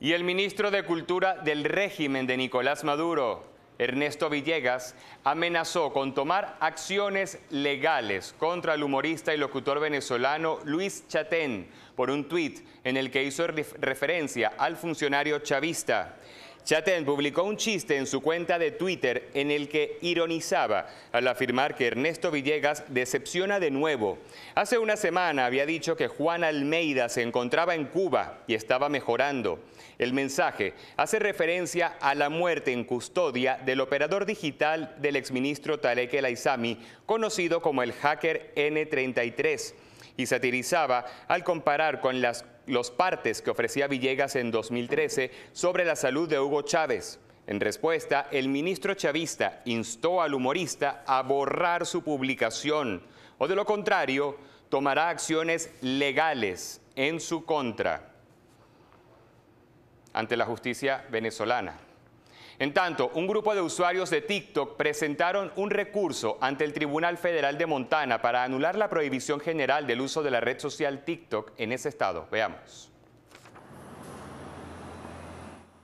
Y el ministro de Cultura del régimen de Nicolás Maduro, Ernesto Villegas, amenazó con tomar acciones legales contra el humorista y locutor venezolano Luis Chatén por un tuit en el que hizo referencia al funcionario chavista. Chatén publicó un chiste en su cuenta de Twitter en el que ironizaba al afirmar que Ernesto Villegas decepciona de nuevo. Hace una semana había dicho que Juan Almeida se encontraba en Cuba y estaba mejorando. El mensaje hace referencia a la muerte en custodia del operador digital del exministro Tarek El Aizami, conocido como el hacker N33 y satirizaba al comparar con las los partes que ofrecía Villegas en 2013 sobre la salud de Hugo Chávez. En respuesta, el ministro chavista instó al humorista a borrar su publicación o de lo contrario, tomará acciones legales en su contra ante la justicia venezolana. En tanto, un grupo de usuarios de TikTok presentaron un recurso ante el Tribunal Federal de Montana para anular la prohibición general del uso de la red social TikTok en ese estado. Veamos.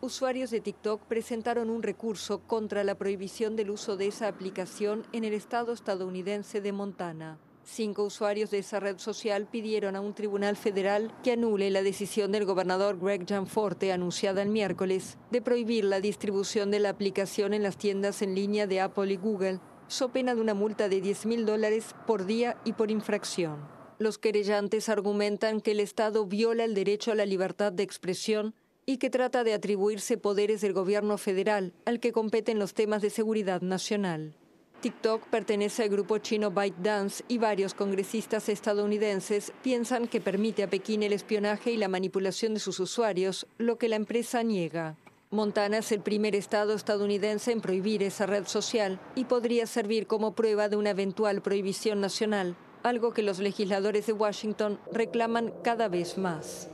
Usuarios de TikTok presentaron un recurso contra la prohibición del uso de esa aplicación en el estado estadounidense de Montana. Cinco usuarios de esa red social pidieron a un tribunal federal que anule la decisión del gobernador Greg Gianforte anunciada el miércoles de prohibir la distribución de la aplicación en las tiendas en línea de Apple y Google, so pena de una multa de 10 mil dólares por día y por infracción. Los querellantes argumentan que el Estado viola el derecho a la libertad de expresión y que trata de atribuirse poderes del gobierno federal al que competen los temas de seguridad nacional. TikTok pertenece al grupo chino ByteDance y varios congresistas estadounidenses piensan que permite a Pekín el espionaje y la manipulación de sus usuarios, lo que la empresa niega. Montana es el primer estado estadounidense en prohibir esa red social y podría servir como prueba de una eventual prohibición nacional, algo que los legisladores de Washington reclaman cada vez más.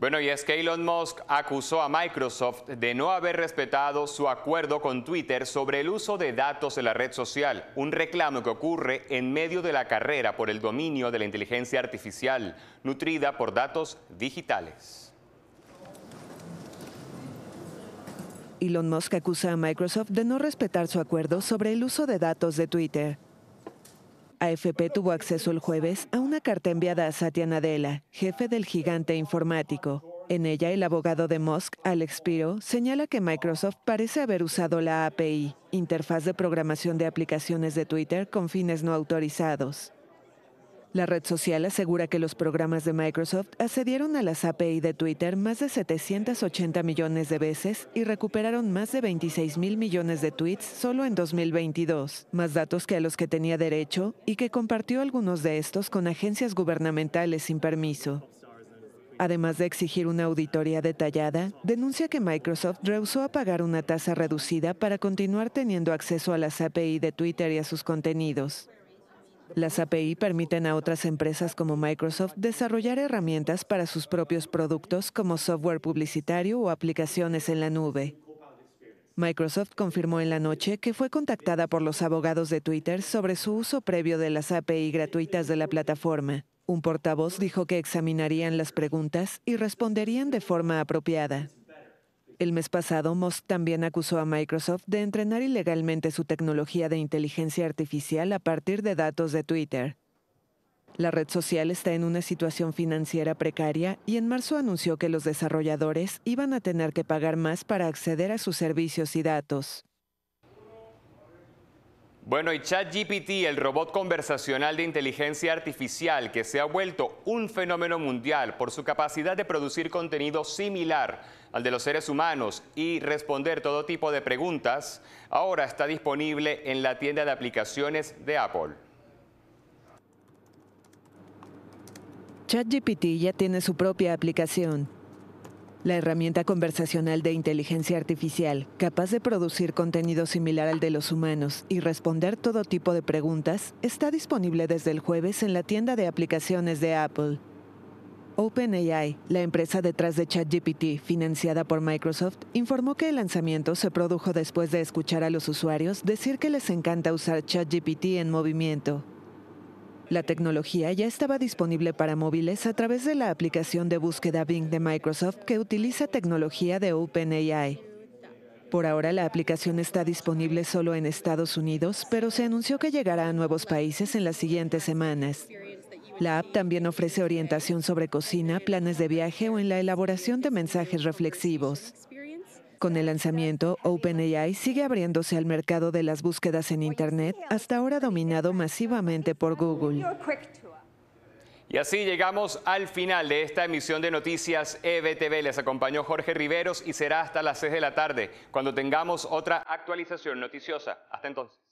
Bueno, y es que Elon Musk acusó a Microsoft de no haber respetado su acuerdo con Twitter sobre el uso de datos en la red social, un reclamo que ocurre en medio de la carrera por el dominio de la inteligencia artificial, nutrida por datos digitales. Elon Musk acusa a Microsoft de no respetar su acuerdo sobre el uso de datos de Twitter. AFP tuvo acceso el jueves a una carta enviada a Satya Nadella, jefe del gigante informático. En ella, el abogado de Musk, Alex Piro, señala que Microsoft parece haber usado la API, interfaz de programación de aplicaciones de Twitter, con fines no autorizados. La red social asegura que los programas de Microsoft accedieron a las API de Twitter más de 780 millones de veces y recuperaron más de 26 mil millones de tweets solo en 2022, más datos que a los que tenía derecho y que compartió algunos de estos con agencias gubernamentales sin permiso. Además de exigir una auditoría detallada, denuncia que Microsoft rehusó a pagar una tasa reducida para continuar teniendo acceso a las API de Twitter y a sus contenidos. Las API permiten a otras empresas como Microsoft desarrollar herramientas para sus propios productos como software publicitario o aplicaciones en la nube. Microsoft confirmó en la noche que fue contactada por los abogados de Twitter sobre su uso previo de las API gratuitas de la plataforma. Un portavoz dijo que examinarían las preguntas y responderían de forma apropiada. El mes pasado, Musk también acusó a Microsoft de entrenar ilegalmente su tecnología de inteligencia artificial a partir de datos de Twitter. La red social está en una situación financiera precaria y en marzo anunció que los desarrolladores iban a tener que pagar más para acceder a sus servicios y datos. Bueno, y ChatGPT, el robot conversacional de inteligencia artificial que se ha vuelto un fenómeno mundial por su capacidad de producir contenido similar al de los seres humanos y responder todo tipo de preguntas, ahora está disponible en la tienda de aplicaciones de Apple. ChatGPT ya tiene su propia aplicación la herramienta conversacional de inteligencia artificial, capaz de producir contenido similar al de los humanos y responder todo tipo de preguntas, está disponible desde el jueves en la tienda de aplicaciones de Apple. OpenAI, la empresa detrás de ChatGPT, financiada por Microsoft, informó que el lanzamiento se produjo después de escuchar a los usuarios decir que les encanta usar ChatGPT en movimiento. La tecnología ya estaba disponible para móviles a través de la aplicación de búsqueda Bing de Microsoft que utiliza tecnología de OpenAI. Por ahora la aplicación está disponible solo en Estados Unidos, pero se anunció que llegará a nuevos países en las siguientes semanas. La app también ofrece orientación sobre cocina, planes de viaje o en la elaboración de mensajes reflexivos. Con el lanzamiento, OpenAI sigue abriéndose al mercado de las búsquedas en Internet, hasta ahora dominado masivamente por Google. Y así llegamos al final de esta emisión de Noticias EBTV. Les acompañó Jorge Riveros y será hasta las 6 de la tarde cuando tengamos otra actualización noticiosa. Hasta entonces.